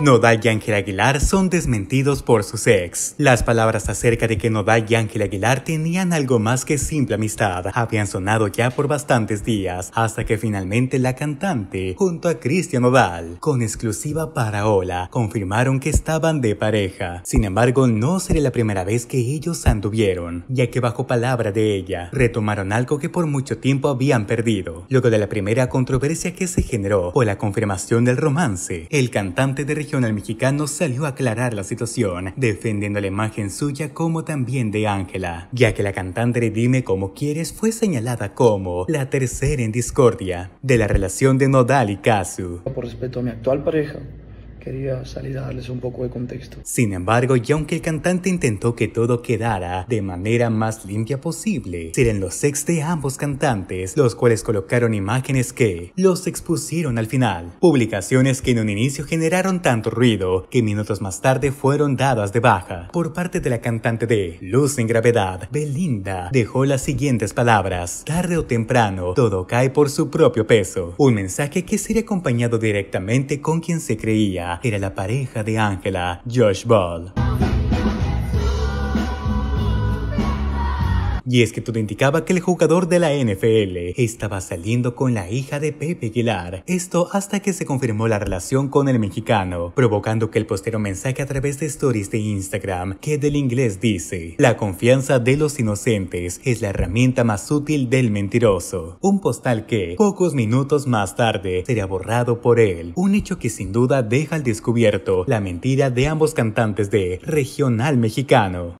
Nodal y Ángel Aguilar son desmentidos por sus ex. Las palabras acerca de que Nodal y Ángel Aguilar tenían algo más que simple amistad habían sonado ya por bastantes días, hasta que finalmente la cantante, junto a Cristian Nodal, con exclusiva para Hola, confirmaron que estaban de pareja. Sin embargo, no sería la primera vez que ellos anduvieron, ya que bajo palabra de ella, retomaron algo que por mucho tiempo habían perdido. Luego de la primera controversia que se generó por la confirmación del romance, el cantante de regional mexicano salió a aclarar la situación, defendiendo la imagen suya como también de Ángela, ya que la cantante de Dime Como Quieres fue señalada como la tercera en discordia de la relación de Nodal y Casu. Por respeto a mi actual pareja, quería salir a darles un poco de contexto. Sin embargo, y aunque el cantante intentó que todo quedara de manera más limpia posible, serían los ex de ambos cantantes los cuales colocaron imágenes que los expusieron al final. Publicaciones que en un inicio generaron tanto ruido que minutos más tarde fueron dadas de baja por parte de la cantante de Luz en Gravedad, Belinda, dejó las siguientes palabras. Tarde o temprano, todo cae por su propio peso. Un mensaje que sería acompañado directamente con quien se creía era la pareja de Ángela, Josh Ball. Y es que todo indicaba que el jugador de la NFL estaba saliendo con la hija de Pepe Aguilar. Esto hasta que se confirmó la relación con el mexicano, provocando que el postero mensaje a través de stories de Instagram que del inglés dice, la confianza de los inocentes es la herramienta más útil del mentiroso. Un postal que, pocos minutos más tarde, sería borrado por él. Un hecho que sin duda deja al descubierto la mentira de ambos cantantes de regional mexicano.